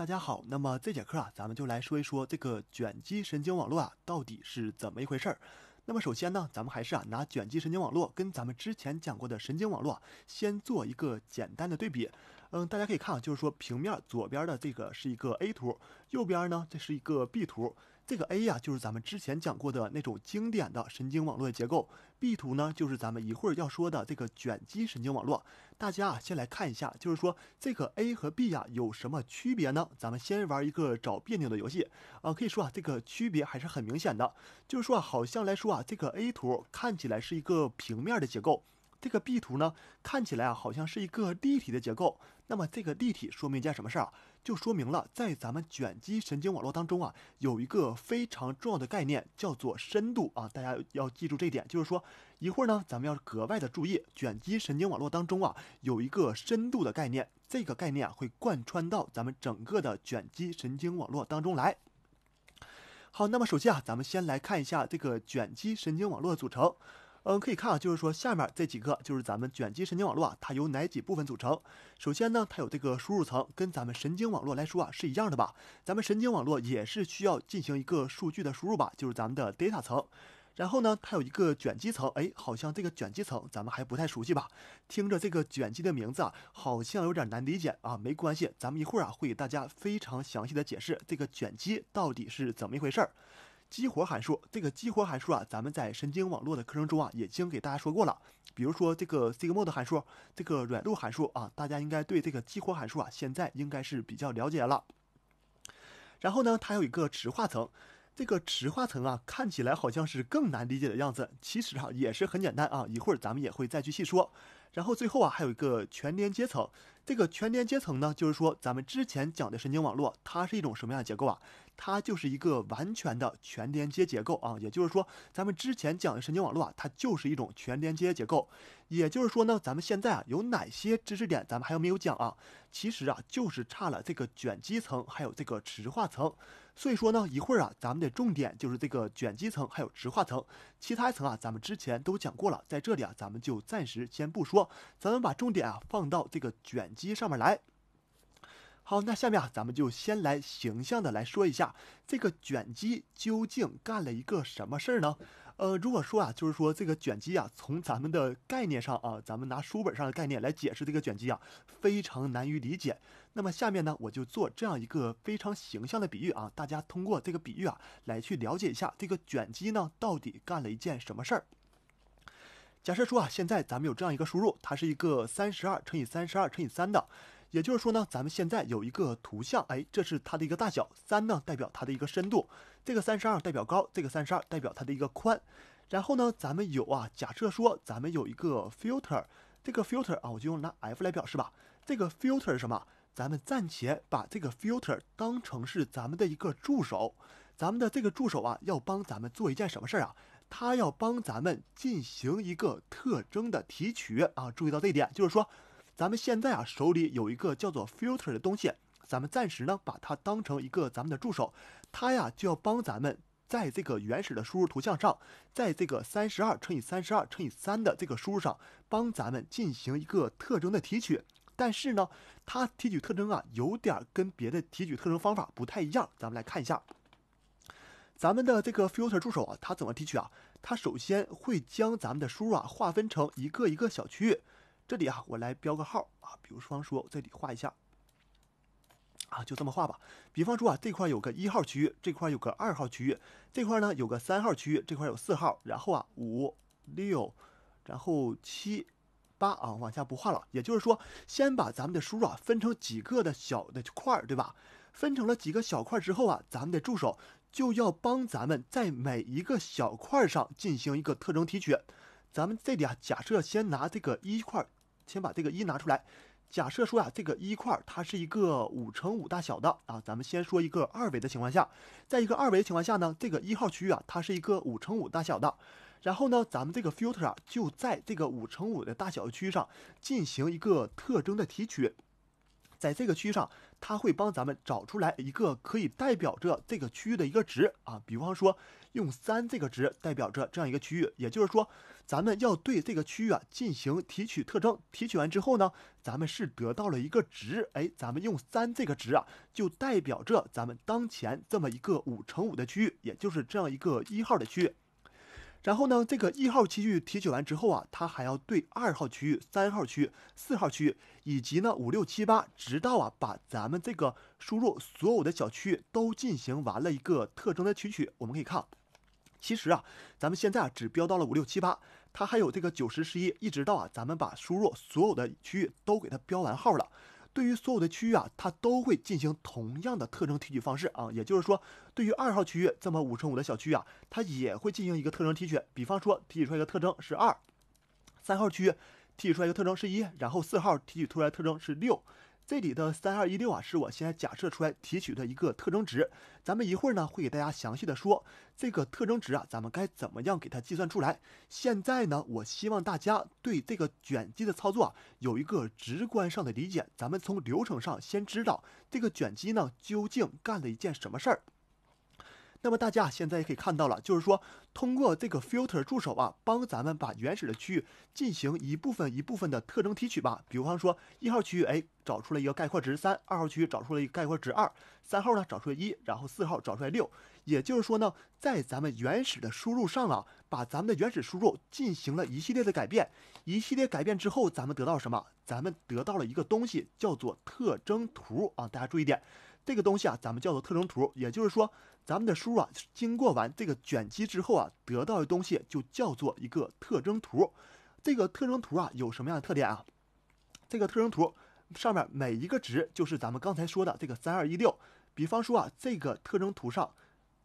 大家好，那么这节课啊，咱们就来说一说这个卷积神经网络啊，到底是怎么一回事儿。那么首先呢，咱们还是啊拿卷积神经网络跟咱们之前讲过的神经网络先做一个简单的对比。嗯，大家可以看啊，就是说平面左边的这个是一个 A 图，右边呢这是一个 B 图。这个 A 呀，就是咱们之前讲过的那种经典的神经网络的结构。B 图呢，就是咱们一会儿要说的这个卷积神经网络。大家啊，先来看一下，就是说这个 A 和 B 呀有什么区别呢？咱们先玩一个找别扭的游戏啊。可以说啊，这个区别还是很明显的。就是说啊，好像来说啊，这个 A 图看起来是一个平面的结构，这个 B 图呢看起来啊好像是一个立体的结构。那么这个立体说明一件什么事儿啊？就说明了，在咱们卷积神经网络当中啊，有一个非常重要的概念叫做深度啊，大家要记住这一点。就是说，一会儿呢，咱们要格外的注意卷积神经网络当中啊有一个深度的概念，这个概念啊会贯穿到咱们整个的卷积神经网络当中来。好，那么首先啊，咱们先来看一下这个卷积神经网络的组成。嗯，可以看啊，就是说下面这几个就是咱们卷积神经网络啊，它由哪几部分组成？首先呢，它有这个输入层，跟咱们神经网络来说啊是一样的吧？咱们神经网络也是需要进行一个数据的输入吧，就是咱们的 data 层。然后呢，它有一个卷积层，哎，好像这个卷积层咱们还不太熟悉吧？听着这个卷积的名字啊，好像有点难理解啊。没关系，咱们一会儿啊会给大家非常详细的解释这个卷积到底是怎么一回事儿。激活函数，这个激活函数啊，咱们在神经网络的课程中啊，已经给大家说过了。比如说这个 sigmoid 函数，这个软度函数啊，大家应该对这个激活函数啊，现在应该是比较了解了。然后呢，它有一个池化层，这个池化层啊，看起来好像是更难理解的样子，其实啊也是很简单啊，一会儿咱们也会再去细说。然后最后啊，还有一个全连接层。这个全连接层呢，就是说咱们之前讲的神经网络，它是一种什么样的结构啊？它就是一个完全的全连接结构啊。也就是说，咱们之前讲的神经网络啊，它就是一种全连接结构。也就是说呢，咱们现在啊，有哪些知识点咱们还有没有讲啊？其实啊，就是差了这个卷积层，还有这个池化层。所以说呢，一会儿啊，咱们的重点就是这个卷积层还有直化层，其他层啊，咱们之前都讲过了，在这里啊，咱们就暂时先不说，咱们把重点啊放到这个卷积上面来。好，那下面啊，咱们就先来形象的来说一下这个卷积究竟干了一个什么事儿呢？呃，如果说啊，就是说这个卷积啊，从咱们的概念上啊，咱们拿书本上的概念来解释这个卷积啊，非常难于理解。那么下面呢，我就做这样一个非常形象的比喻啊，大家通过这个比喻啊，来去了解一下这个卷积呢到底干了一件什么事儿。假设说啊，现在咱们有这样一个输入，它是一个三十二乘以三十二乘以三的，也就是说呢，咱们现在有一个图像，哎，这是它的一个大小，三呢代表它的一个深度，这个三十二代表高，这个三十二代表它的一个宽，然后呢，咱们有啊，假设说咱们有一个 filter，这个 filter 啊，我就用拿 f 来表示吧，这个 filter 是什么？咱们暂且把这个 filter 当成是咱们的一个助手，咱们的这个助手啊，要帮咱们做一件什么事儿啊？他要帮咱们进行一个特征的提取啊！注意到这一点，就是说，咱们现在啊手里有一个叫做 filter 的东西，咱们暂时呢把它当成一个咱们的助手，他呀就要帮咱们在这个原始的输入图像上，在这个三十二乘以三十二乘以三的这个输入上，帮咱们进行一个特征的提取。但是呢，它提取特征啊，有点跟别的提取特征方法不太一样。咱们来看一下，咱们的这个 filter 助手啊，它怎么提取啊？它首先会将咱们的输入啊，划分成一个一个小区域。这里啊，我来标个号啊，比如方说这里画一下，啊，就这么画吧。比方说啊，这块有个一号区域，这块有个二号区域，这块呢有个三号区域，这块有四号，然后啊，五六，然后七。八啊，往下不画了。也就是说，先把咱们的书啊分成几个的小的块儿，对吧？分成了几个小块之后啊，咱们的助手就要帮咱们在每一个小块上进行一个特征提取。咱们这里啊，假设先拿这个一块，先把这个一拿出来。假设说啊，这个一块它是一个五乘五大小的啊。咱们先说一个二维的情况下，在一个二维情况下呢，这个一号区域啊，它是一个五乘五大小的。然后呢，咱们这个 filter 啊，就在这个五乘五的大小区上进行一个特征的提取，在这个区上，它会帮咱们找出来一个可以代表着这个区域的一个值啊。比方说，用三这个值代表着这样一个区域，也就是说，咱们要对这个区域啊进行提取特征，提取完之后呢，咱们是得到了一个值，哎，咱们用三这个值啊，就代表着咱们当前这么一个五乘五的区域，也就是这样一个一号的区域。然后呢，这个一号区域提取完之后啊，它还要对二号区域、三号区、四号区域以及呢五六七八，直到啊把咱们这个输入所有的小区域都进行完了一个特征的提取。我们可以看，其实啊，咱们现在啊只标到了五六七八，它还有这个九十十一，一直到啊咱们把输入所有的区域都给它标完号了。对于所有的区域啊，它都会进行同样的特征提取方式啊，也就是说，对于二号区域这么五乘五的小区啊，它也会进行一个特征提取，比方说提取出来一个特征是二，三号区域提取出来一个特征是一，然后四号提取出来特征是六。这里的三二一六啊，是我先假设出来提取的一个特征值，咱们一会儿呢会给大家详细的说这个特征值啊，咱们该怎么样给它计算出来。现在呢，我希望大家对这个卷积的操作有一个直观上的理解，咱们从流程上先知道这个卷积呢究竟干了一件什么事儿。那么大家现在也可以看到了，就是说通过这个 filter 助手啊，帮咱们把原始的区域进行一部分一部分的特征提取吧。比方说一号区域，哎，找出了一个概括值三；二号区域找出了一个概括值二；三号呢找出来一，然后四号找出来六。也就是说呢，在咱们原始的输入上啊，把咱们的原始输入进行了一系列的改变。一系列改变之后，咱们得到什么？咱们得到了一个东西，叫做特征图啊。大家注意点。这个东西啊，咱们叫做特征图，也就是说，咱们的输入啊，经过完这个卷积之后啊，得到的东西就叫做一个特征图。这个特征图啊，有什么样的特点啊？这个特征图上面每一个值就是咱们刚才说的这个三二一六。比方说啊，这个特征图上，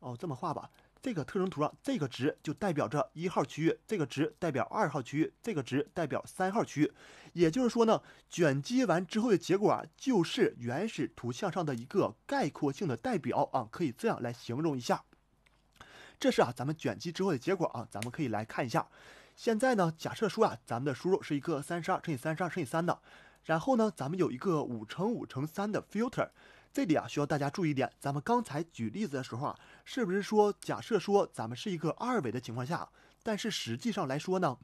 哦，这么画吧。这个特征图上这个值就代表着一号区域，这个值代表二号区域，这个值代表三号区域。也就是说呢，卷积完之后的结果啊，就是原始图像上的一个概括性的代表啊，可以这样来形容一下。这是啊，咱们卷积之后的结果啊，咱们可以来看一下。现在呢，假设说啊，咱们的输入是一个三十二乘以三十二乘以三的，然后呢，咱们有一个五乘五乘三的 filter。这里啊，需要大家注意一点。咱们刚才举例子的时候啊，是不是说假设说咱们是一个二维的情况下？但是实际上来说呢，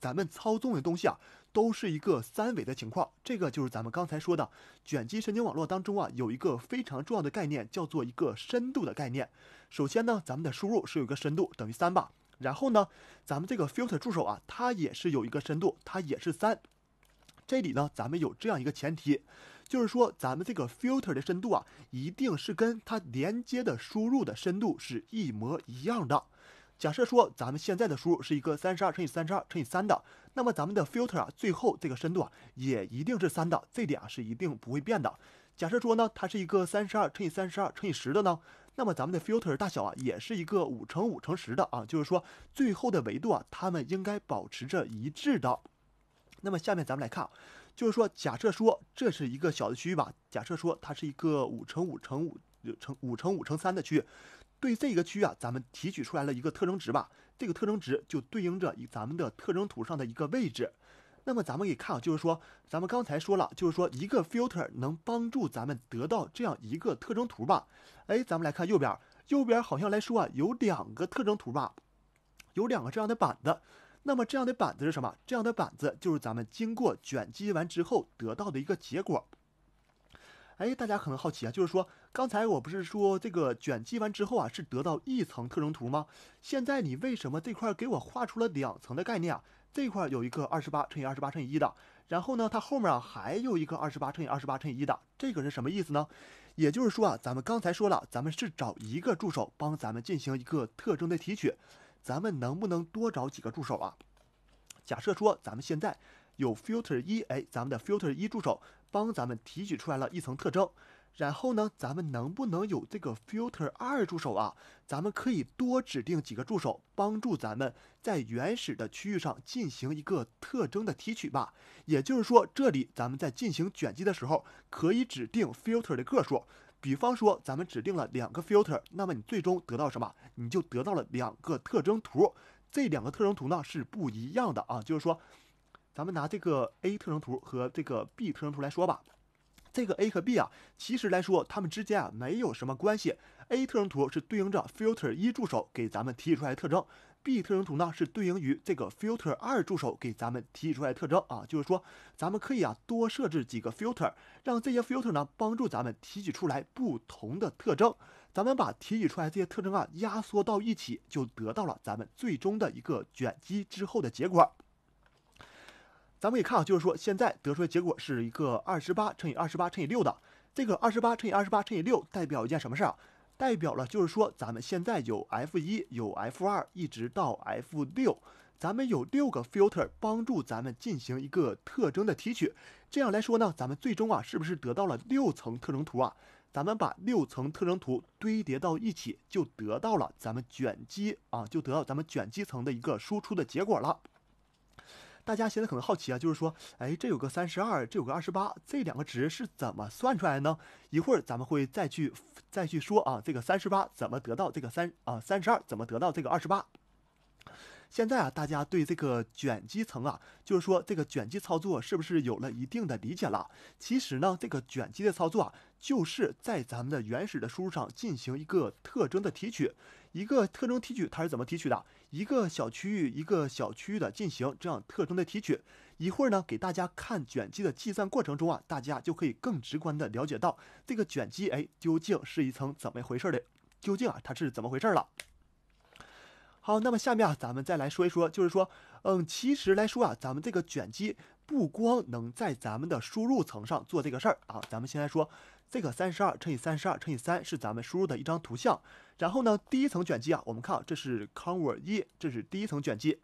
咱们操纵的东西啊，都是一个三维的情况。这个就是咱们刚才说的卷积神经网络当中啊，有一个非常重要的概念，叫做一个深度的概念。首先呢，咱们的输入是有一个深度等于三吧。然后呢，咱们这个 filter 助手啊，它也是有一个深度，它也是三。这里呢，咱们有这样一个前提，就是说咱们这个 filter 的深度啊，一定是跟它连接的输入的深度是一模一样的。假设说咱们现在的输入是一个三十二乘以三十二乘以三的，那么咱们的 filter 啊，最后这个深度啊，也一定是三的，这点啊是一定不会变的。假设说呢，它是一个三十二乘以三十二乘以十的呢，那么咱们的 filter 大小啊，也是一个五乘五乘十的啊，就是说最后的维度啊，它们应该保持着一致的。那么下面咱们来看就是说，假设说这是一个小的区域吧，假设说它是一个五乘五乘五乘五乘五乘三的区域，对这个区域啊，咱们提取出来了一个特征值吧，这个特征值就对应着咱们的特征图上的一个位置。那么咱们以看啊，就是说，咱们刚才说了，就是说一个 filter 能帮助咱们得到这样一个特征图吧？哎，咱们来看右边，右边好像来说啊，有两个特征图吧，有两个这样的板子。那么这样的板子是什么？这样的板子就是咱们经过卷积完之后得到的一个结果。哎，大家可能好奇啊，就是说刚才我不是说这个卷积完之后啊是得到一层特征图吗？现在你为什么这块给我画出了两层的概念啊？这块有一个二十八乘以二十八乘以一的，然后呢，它后面啊还有一个二十八乘以二十八乘以一的，这个是什么意思呢？也就是说啊，咱们刚才说了，咱们是找一个助手帮咱们进行一个特征的提取。咱们能不能多找几个助手啊？假设说咱们现在有 filter 一，哎，咱们的 filter 一助手帮咱们提取出来了一层特征，然后呢，咱们能不能有这个 filter 二助手啊？咱们可以多指定几个助手帮助咱们在原始的区域上进行一个特征的提取吧。也就是说，这里咱们在进行卷积的时候，可以指定 filter 的个数。比方说，咱们指定了两个 filter，那么你最终得到什么？你就得到了两个特征图，这两个特征图呢是不一样的啊。就是说，咱们拿这个 a 特征图和这个 b 特征图来说吧，这个 a 和 b 啊，其实来说它们之间啊没有什么关系。a 特征图是对应着 filter 一助手给咱们提取出来的特征。B 特征图呢是对应于这个 filter 二助手给咱们提取出来的特征啊，就是说咱们可以啊多设置几个 filter，让这些 filter 呢帮助咱们提取出来不同的特征，咱们把提取出来这些特征啊压缩到一起，就得到了咱们最终的一个卷积之后的结果。咱们也看啊，就是说现在得出来的结果是一个二十八乘以二十八乘以六的，这个二十八乘以二十八乘以六代表一件什么事儿？代表了，就是说，咱们现在有 F 一、有 F 二，一直到 F 六，咱们有六个 filter 帮助咱们进行一个特征的提取。这样来说呢，咱们最终啊，是不是得到了六层特征图啊？咱们把六层特征图堆叠到一起，就得到了咱们卷积啊，就得到咱们卷积层的一个输出的结果了。大家现在可能好奇啊，就是说，哎，这有个三十二，这有个二十八，这两个值是怎么算出来的呢？一会儿咱们会再去再去说啊，这个三十八怎么得到这个三啊，三十二怎么得到这个二十八？现在啊，大家对这个卷积层啊，就是说这个卷积操作是不是有了一定的理解了？其实呢，这个卷积的操作啊，就是在咱们的原始的输入上进行一个特征的提取，一个特征提取它是怎么提取的？一个小区域一个小区域的进行这样特征的提取，一会儿呢给大家看卷积的计算过程中啊，大家就可以更直观的了解到这个卷积哎究竟是一层怎么回事的，究竟啊它是怎么回事了。好，那么下面啊咱们再来说一说，就是说，嗯，其实来说啊，咱们这个卷积不光能在咱们的输入层上做这个事儿啊，咱们先来说。这个三十二乘以三十二乘以三是咱们输入的一张图像，然后呢，第一层卷积啊，我们看这是 Conv 一，这是第一层卷积。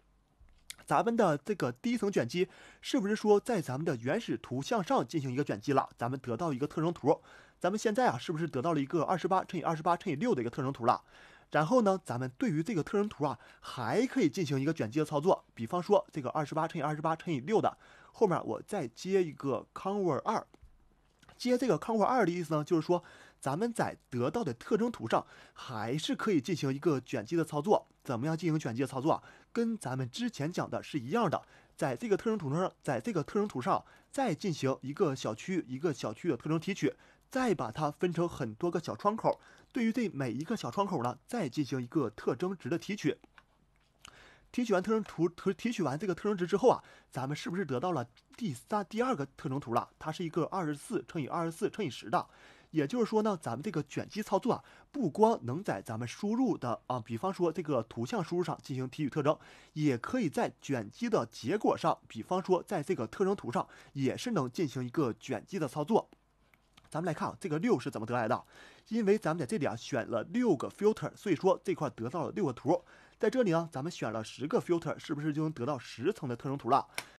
咱们的这个第一层卷积是不是说在咱们的原始图像上进行一个卷积了？咱们得到一个特征图。咱们现在啊，是不是得到了一个二十八乘以二十八乘以六的一个特征图了？然后呢，咱们对于这个特征图啊，还可以进行一个卷积的操作。比方说这个二十八乘以二十八乘以六的后面，我再接一个 Conv 二。接这个康框二的意思呢，就是说，咱们在得到的特征图上还是可以进行一个卷积的操作。怎么样进行卷积的操作？跟咱们之前讲的是一样的，在这个特征图上，在这个特征图上再进行一个小区一个小区的特征提取，再把它分成很多个小窗口。对于这每一个小窗口呢，再进行一个特征值的提取。提取完特征图提取完这个特征值之后啊，咱们是不是得到了第三第二个特征图了？它是一个二十四乘以二十四乘以十的，也就是说呢，咱们这个卷积操作啊，不光能在咱们输入的啊，比方说这个图像输入上进行提取特征，也可以在卷积的结果上，比方说在这个特征图上也是能进行一个卷积的操作。咱们来看啊，这个六是怎么得来的？因为咱们在这里啊选了六个 filter，所以说这块得到了六个图。在这里呢，咱们选了十个 filter，是不是就能得到十层的特征图了？